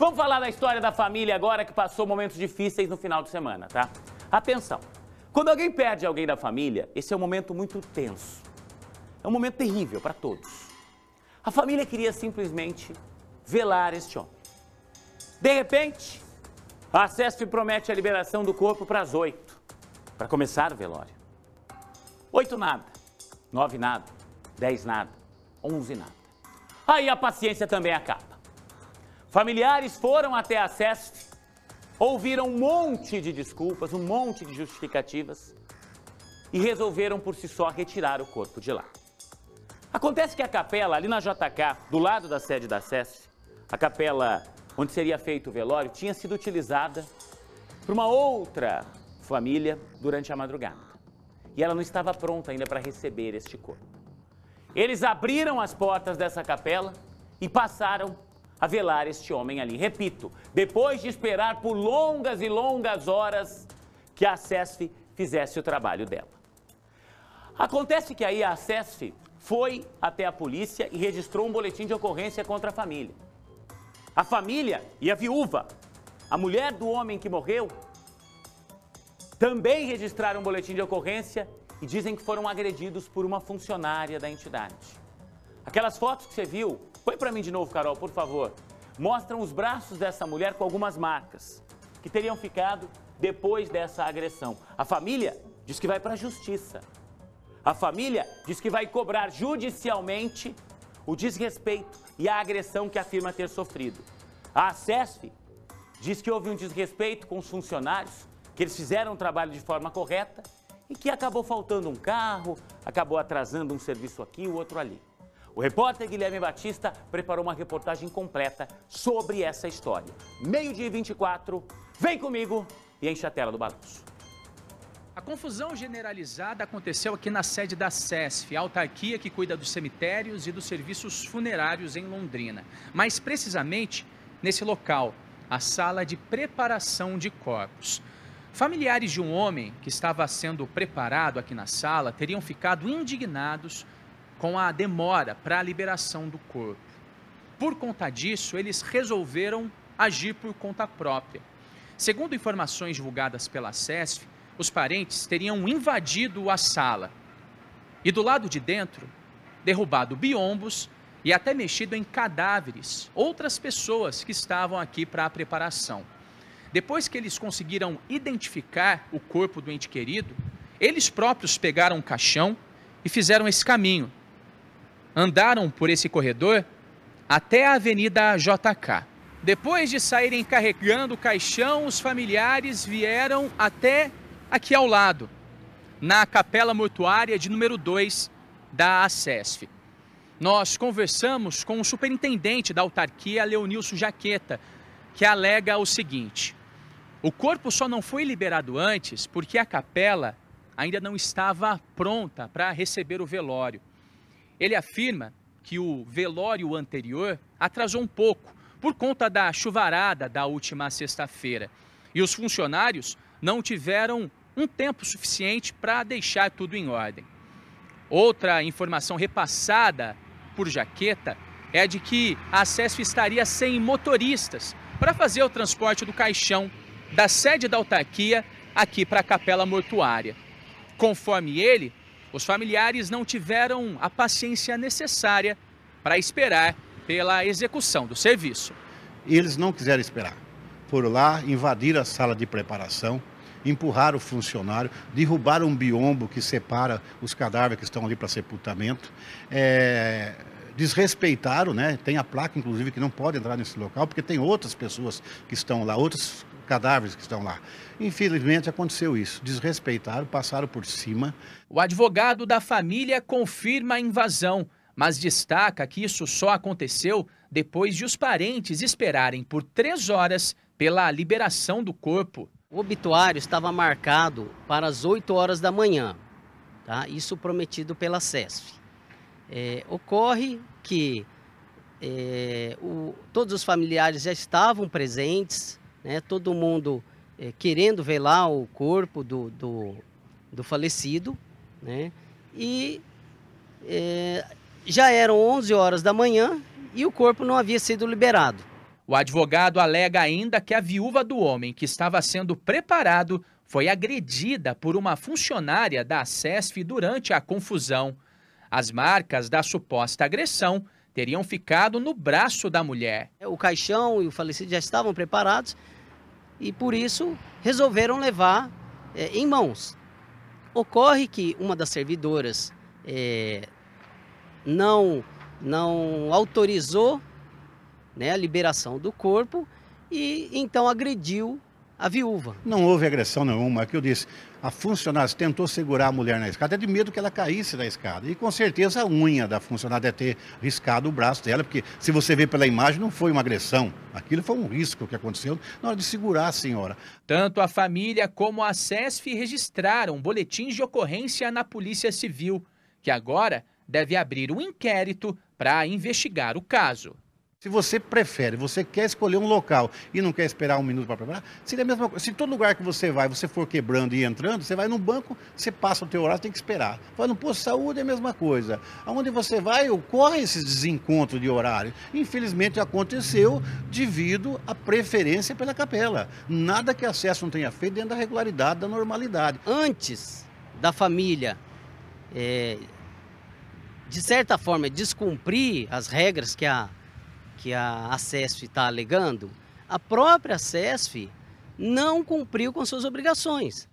Vamos falar da história da família agora que passou momentos difíceis no final de semana, tá? Atenção. Quando alguém perde alguém da família, esse é um momento muito tenso. É um momento terrível para todos. A família queria simplesmente velar este homem. De repente, a CESP promete a liberação do corpo para as oito, para começar o velório. Oito nada, nove nada, dez nada, onze nada. Aí a paciência também acaba. Familiares foram até a SESF, ouviram um monte de desculpas, um monte de justificativas e resolveram por si só retirar o corpo de lá. Acontece que a capela ali na JK, do lado da sede da SESF, a capela onde seria feito o velório, tinha sido utilizada por uma outra família durante a madrugada. E ela não estava pronta ainda para receber este corpo. Eles abriram as portas dessa capela e passaram a velar este homem ali. Repito, depois de esperar por longas e longas horas que a CESF fizesse o trabalho dela. Acontece que aí a CESF foi até a polícia e registrou um boletim de ocorrência contra a família. A família e a viúva, a mulher do homem que morreu, também registraram um boletim de ocorrência e dizem que foram agredidos por uma funcionária da entidade. Aquelas fotos que você viu Põe para mim de novo, Carol, por favor. Mostram os braços dessa mulher com algumas marcas que teriam ficado depois dessa agressão. A família diz que vai para a justiça. A família diz que vai cobrar judicialmente o desrespeito e a agressão que afirma ter sofrido. A ACESF diz que houve um desrespeito com os funcionários, que eles fizeram o trabalho de forma correta e que acabou faltando um carro, acabou atrasando um serviço aqui o outro ali. O repórter Guilherme Batista preparou uma reportagem completa sobre essa história. Meio-dia 24, vem comigo e enche a tela do balanço. A confusão generalizada aconteceu aqui na sede da SESF, a autarquia que cuida dos cemitérios e dos serviços funerários em Londrina. Mais precisamente nesse local, a sala de preparação de corpos. Familiares de um homem que estava sendo preparado aqui na sala teriam ficado indignados com a demora para a liberação do corpo. Por conta disso, eles resolveram agir por conta própria. Segundo informações divulgadas pela SESF, os parentes teriam invadido a sala e do lado de dentro, derrubado biombos e até mexido em cadáveres, outras pessoas que estavam aqui para a preparação. Depois que eles conseguiram identificar o corpo do ente querido, eles próprios pegaram um caixão e fizeram esse caminho, andaram por esse corredor até a Avenida JK. Depois de saírem carregando o caixão, os familiares vieram até aqui ao lado, na capela mortuária de número 2 da ACESF. Nós conversamos com o superintendente da autarquia, Leonilson Jaqueta, que alega o seguinte: o corpo só não foi liberado antes porque a capela ainda não estava pronta para receber o velório. Ele afirma que o velório anterior atrasou um pouco por conta da chuvarada da última sexta-feira. E os funcionários não tiveram um tempo suficiente para deixar tudo em ordem. Outra informação repassada por Jaqueta é de que a CESF estaria sem motoristas para fazer o transporte do caixão da sede da autarquia aqui para a capela mortuária. Conforme ele, os familiares não tiveram a paciência necessária para esperar pela execução do serviço. Eles não quiseram esperar. Foram lá, invadiram a sala de preparação, empurraram o funcionário, derrubaram um biombo que separa os cadáveres que estão ali para sepultamento. É, desrespeitaram, né? Tem a placa, inclusive, que não pode entrar nesse local, porque tem outras pessoas que estão lá, outros cadáveres que estão lá. Infelizmente aconteceu isso. Desrespeitaram, passaram por cima. O advogado da família confirma a invasão, mas destaca que isso só aconteceu depois de os parentes esperarem por três horas pela liberação do corpo. O obituário estava marcado para as 8 horas da manhã, tá? isso prometido pela SESF. É, ocorre que é, o, todos os familiares já estavam presentes, né? todo mundo é, querendo velar o corpo do, do, do falecido. Né? E é, já eram 11 horas da manhã e o corpo não havia sido liberado. O advogado alega ainda que a viúva do homem que estava sendo preparado foi agredida por uma funcionária da SESF durante a confusão. As marcas da suposta agressão teriam ficado no braço da mulher. É, o caixão e o falecido já estavam preparados e por isso resolveram levar é, em mãos. Ocorre que uma das servidoras é, não, não autorizou né, a liberação do corpo e então agrediu a viúva. Não houve agressão nenhuma. É que eu disse, a funcionária tentou segurar a mulher na escada, de medo que ela caísse da escada. E com certeza a unha da funcionária deve ter riscado o braço dela, porque se você vê pela imagem, não foi uma agressão. Aquilo foi um risco que aconteceu na hora de segurar a senhora. Tanto a família como a SESF registraram boletins de ocorrência na Polícia Civil, que agora deve abrir um inquérito para investigar o caso. Se você prefere, você quer escolher um local e não quer esperar um minuto para preparar, seria a mesma coisa. Se todo lugar que você vai, você for quebrando e entrando, você vai num banco, você passa o teu horário, tem que esperar. Vai no posto de saúde, é a mesma coisa. Aonde você vai, ocorre esse desencontro de horário. Infelizmente aconteceu devido à preferência pela capela. Nada que a acesso não tenha feito dentro da regularidade, da normalidade. Antes da família. É, de certa forma, descumprir as regras que a que a, a está alegando, a própria CESF não cumpriu com suas obrigações.